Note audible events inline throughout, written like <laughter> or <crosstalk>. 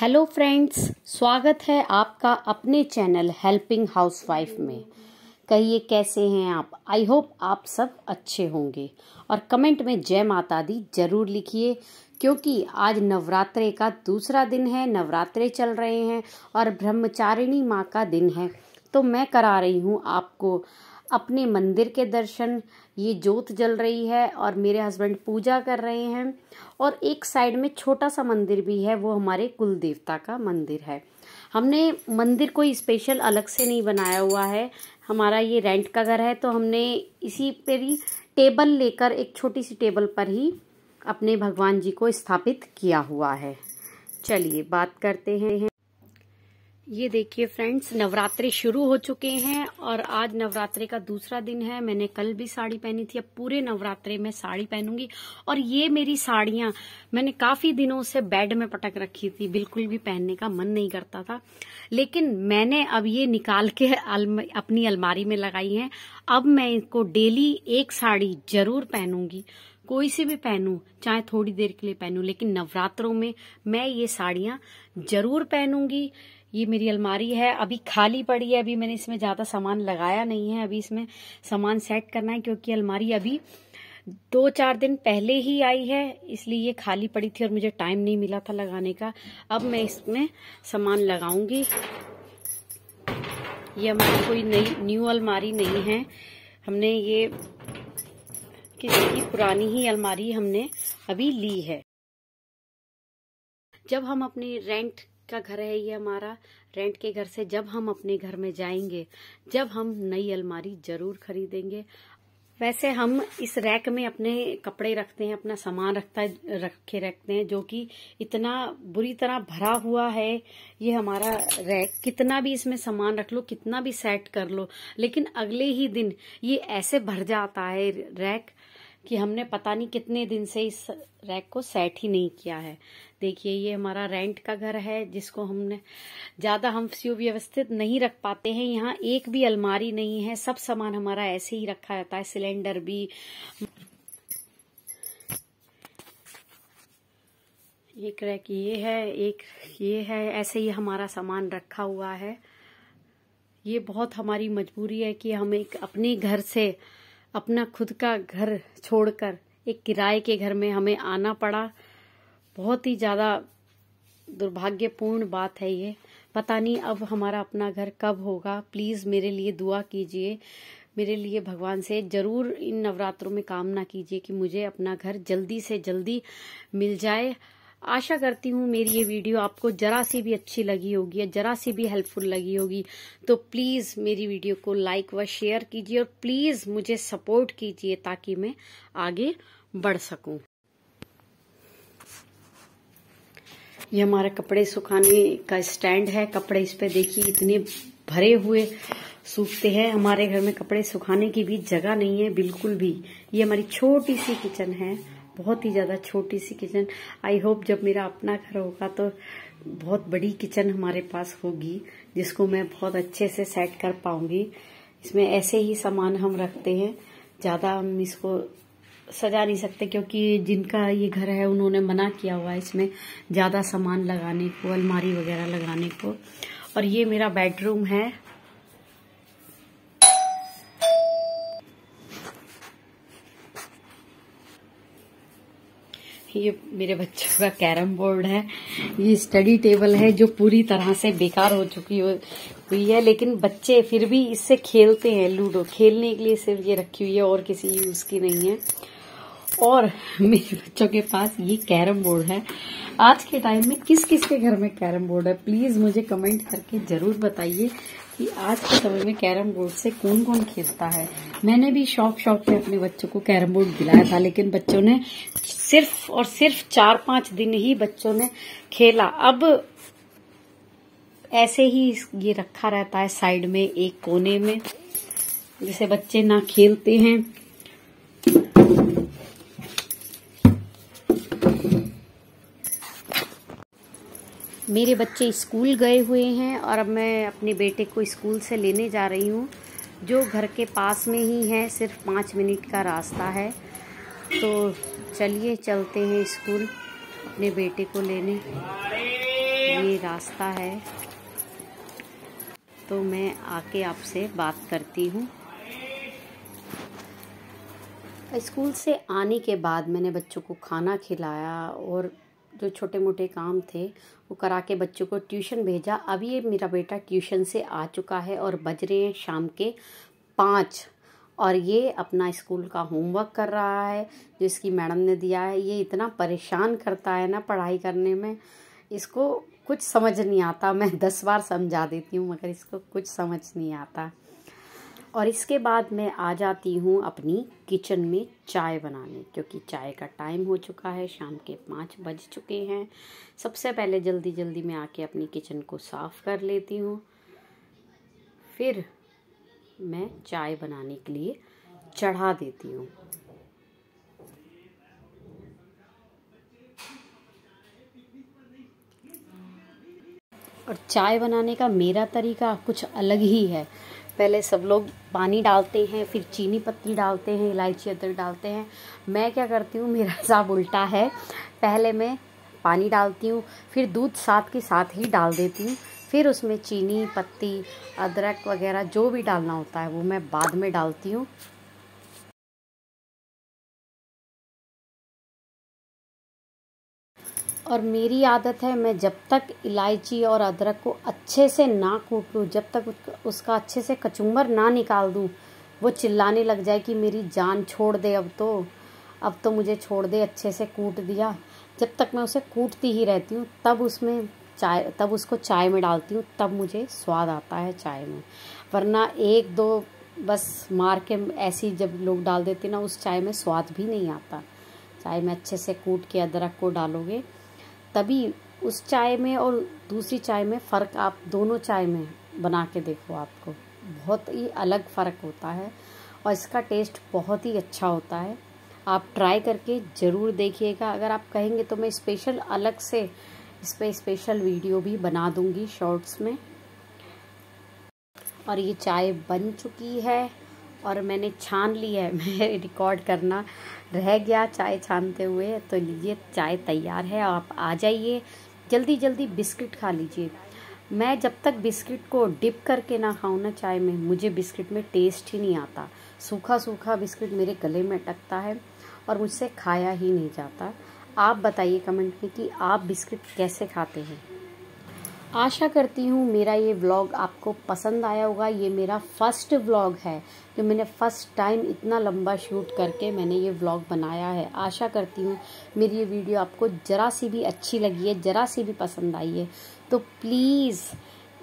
hello friends स्वागत है आपका अपने चैनल हेल्पिंग हाउसवाइफ में कहिए कैसे हैं आप आई होप आप सब अच्छे होंगे और कमेंट में जय माता दी जरूर लिखिए क्योंकि आज नवरात्रे का दूसरा दिन है नवरात्रे चल रहे हैं और ब्रह्मचारिणी माँ का दिन है तो मैं करा रही हूँ आपको अपने मंदिर के दर्शन ये जोत जल रही है और मेरे हस्बैंड पूजा कर रहे हैं और एक साइड में छोटा सा मंदिर भी है वो हमारे कुल देवता का मंदिर है हमने मंदिर कोई स्पेशल अलग से नहीं बनाया हुआ है हमारा ये रेंट का घर है तो हमने इसी पर ही टेबल लेकर एक छोटी सी टेबल पर ही अपने भगवान जी को स्थापित किया हुआ है चलिए बात करते हैं ये देखिए फ्रेंड्स नवरात्रि शुरू हो चुके हैं और आज नवरात्रि का दूसरा दिन है मैंने कल भी साड़ी पहनी थी अब पूरे नवरात्रि में साड़ी पहनूंगी और ये मेरी साड़ियां मैंने काफी दिनों से बेड में पटक रखी थी बिल्कुल भी पहनने का मन नहीं करता था लेकिन मैंने अब ये निकाल के अल्म, अपनी अलमारी में लगाई है अब मैं इनको डेली एक साड़ी जरूर पहनूंगी कोई सी भी पहनू चाहे थोड़ी देर के लिए पहनू लेकिन नवरात्रों में मैं ये साड़ियां जरूर पहनूंगी ये मेरी अलमारी है अभी खाली पड़ी है अभी मैंने इसमें ज़्यादा सामान लगाया नहीं है अभी इसमें सामान सेट करना है क्योंकि अलमारी अभी दो चार दिन पहले ही आई है इसलिए ये खाली पड़ी थी और मुझे टाइम नहीं मिला था लगाने का अब मैं इसमें सामान लगाऊंगी ये हमारी कोई नई न्यू अलमारी नहीं है हमने ये किसी की पुरानी ही अलमारी हमने अभी ली है जब हम अपनी रेंट का घर है ये हमारा रेंट के घर से जब हम अपने घर में जाएंगे जब हम नई अलमारी जरूर खरीदेंगे वैसे हम इस रैक में अपने कपड़े रखते हैं अपना सामान रखता है रखे रखते हैं जो कि इतना बुरी तरह भरा हुआ है ये हमारा रैक कितना भी इसमें सामान रख लो कितना भी सेट कर लो लेकिन अगले ही दिन ये ऐसे भर जाता है रैक कि हमने पता नहीं कितने दिन से इस रैक को सेट ही नहीं किया है देखिए ये हमारा रेंट का घर है जिसको हमने ज़्यादा हम सुव्यवस्थित नहीं रख पाते हैं यहाँ एक भी अलमारी नहीं है सब सामान हमारा ऐसे ही रखा जाता है सिलेंडर भी एक रैक ये है एक ये है ऐसे ही हमारा सामान रखा हुआ है ये बहुत हमारी मजबूरी है कि हम एक अपने घर से अपना खुद का घर छोड़कर एक किराए के घर में हमें आना पड़ा बहुत ही ज़्यादा दुर्भाग्यपूर्ण बात है ये पता नहीं अब हमारा अपना घर कब होगा प्लीज़ मेरे लिए दुआ कीजिए मेरे लिए भगवान से ज़रूर इन नवरात्रों में कामना कीजिए कि मुझे अपना घर जल्दी से जल्दी मिल जाए आशा करती हूँ मेरी ये वीडियो आपको ज़रा सी भी अच्छी लगी होगी या ज़रा सी भी हेल्पफुल लगी होगी तो प्लीज़ मेरी वीडियो को लाइक व शेयर कीजिए और प्लीज़ मुझे सपोर्ट कीजिए ताकि मैं आगे बढ़ सकूँ ये हमारा कपड़े सुखाने का स्टैंड है कपड़े इस पे देखिए इतने भरे हुए सूखते हैं हमारे घर में कपड़े सुखाने की भी जगह नहीं है बिल्कुल भी ये हमारी छोटी सी किचन है बहुत ही ज़्यादा छोटी सी किचन आई होप जब मेरा अपना घर होगा तो बहुत बड़ी किचन हमारे पास होगी जिसको मैं बहुत अच्छे से सेट कर पाऊंगी इसमें ऐसे ही सामान हम रखते हैं ज़्यादा हम इसको सजा नहीं सकते क्योंकि जिनका ये घर है उन्होंने मना किया हुआ है इसमें ज़्यादा सामान लगाने को अलमारी वगैरह लगाने को और ये मेरा बेडरूम है ये मेरे बच्चों का कैरम बोर्ड है ये स्टडी टेबल है जो पूरी तरह से बेकार हो चुकी हो हुई है लेकिन बच्चे फिर भी इससे खेलते हैं लूडो खेलने के लिए सिर्फ ये रखी हुई है और किसी यूज की नहीं है और मेरे बच्चों के पास ये कैरम बोर्ड है आज के टाइम में किस किस के घर में कैरम बोर्ड है प्लीज मुझे कमेंट करके जरूर बताइए कि आज के समय में कैरम बोर्ड से कौन कौन खेलता है मैंने भी शॉप शॉप में अपने बच्चों को कैरम बोर्ड दिलाया था लेकिन बच्चों ने सिर्फ और सिर्फ चार पांच दिन ही बच्चों ने खेला अब ऐसे ही ये रखा रहता है साइड में एक कोने में जिसे बच्चे ना खेलते हैं मेरे बच्चे स्कूल गए हुए हैं और अब मैं अपने बेटे को स्कूल से लेने जा रही हूँ जो घर के पास में ही है सिर्फ पाँच मिनट का रास्ता है तो चलिए चलते हैं स्कूल अपने बेटे को लेने ये रास्ता है तो मैं आके आपसे बात करती हूँ स्कूल से आने के बाद मैंने बच्चों को खाना खिलाया और जो छोटे मोटे काम थे वो करा के बच्चों को ट्यूशन भेजा अब ये मेरा बेटा ट्यूशन से आ चुका है और बज रहे हैं शाम के पाँच और ये अपना स्कूल का होमवर्क कर रहा है जो इसकी मैडम ने दिया है ये इतना परेशान करता है ना पढ़ाई करने में इसको कुछ समझ नहीं आता मैं दस बार समझा देती हूँ मगर इसको कुछ समझ नहीं आता और इसके बाद मैं आ जाती हूँ अपनी किचन में चाय बनाने क्योंकि चाय का टाइम हो चुका है शाम के पाँच बज चुके हैं सबसे पहले जल्दी जल्दी मैं आके अपनी किचन को साफ़ कर लेती हूँ फिर मैं चाय बनाने के लिए चढ़ा देती हूँ और चाय बनाने का मेरा तरीका कुछ अलग ही है पहले सब लोग पानी डालते हैं फिर चीनी पत्ती डालते हैं इलायची अदरक डालते हैं मैं क्या करती हूँ मेरा हिसाब <laughs> उल्टा है पहले मैं पानी डालती हूँ फिर दूध साथ के साथ ही डाल देती हूँ फिर उसमें चीनी पत्ती अदरक वगैरह जो भी डालना होता है वो मैं बाद में डालती हूँ और मेरी आदत है मैं जब तक इलायची और अदरक को अच्छे से ना कूट लूँ जब तक उसका अच्छे से कचुम्बर ना निकाल दूँ वो चिल्लाने लग जाए कि मेरी जान छोड़ दे अब तो अब तो मुझे छोड़ दे अच्छे से कूट दिया जब तक मैं उसे कूटती ही रहती हूँ तब उसमें चाय तब उसको चाय में डालती हूँ तब मुझे स्वाद आता है चाय में वरना एक दो बस मार के ऐसी जब लोग डाल देते ना उस चाय में स्वाद भी नहीं आता चाय में अच्छे से कूट के अदरक को डालोगे तभी उस चाय में और दूसरी चाय में फ़र्क आप दोनों चाय में बना के देखो आपको बहुत ही अलग फ़र्क होता है और इसका टेस्ट बहुत ही अच्छा होता है आप ट्राई करके ज़रूर देखिएगा अगर आप कहेंगे तो मैं स्पेशल अलग से इस पर स्पेशल वीडियो भी बना दूँगी शॉर्ट्स में और ये चाय बन चुकी है और मैंने छान लिया है <laughs> मैं रिकॉर्ड करना रह गया चाय छानते हुए तो लीजिए चाय तैयार है आप आ जाइए जल्दी जल्दी बिस्किट खा लीजिए मैं जब तक बिस्किट को डिप करके ना खाऊँ ना चाय में मुझे बिस्किट में टेस्ट ही नहीं आता सूखा सूखा बिस्किट मेरे गले में अटकता है और मुझसे खाया ही नहीं जाता आप बताइए कमेंट में कि आप बिस्किट कैसे खाते हैं आशा करती हूँ मेरा ये व्लॉग आपको पसंद आया होगा ये मेरा फर्स्ट व्लॉग है जो मैंने फ़र्स्ट टाइम इतना लंबा शूट करके मैंने ये व्लॉग बनाया है आशा करती हूँ मेरी ये वीडियो आपको ज़रा सी भी अच्छी लगी है ज़रा सी भी पसंद आई है तो प्लीज़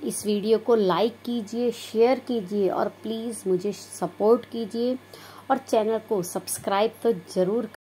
इस वीडियो को लाइक कीजिए शेयर कीजिए और प्लीज़ मुझे सपोर्ट कीजिए और चैनल को सब्सक्राइब तो ज़रूर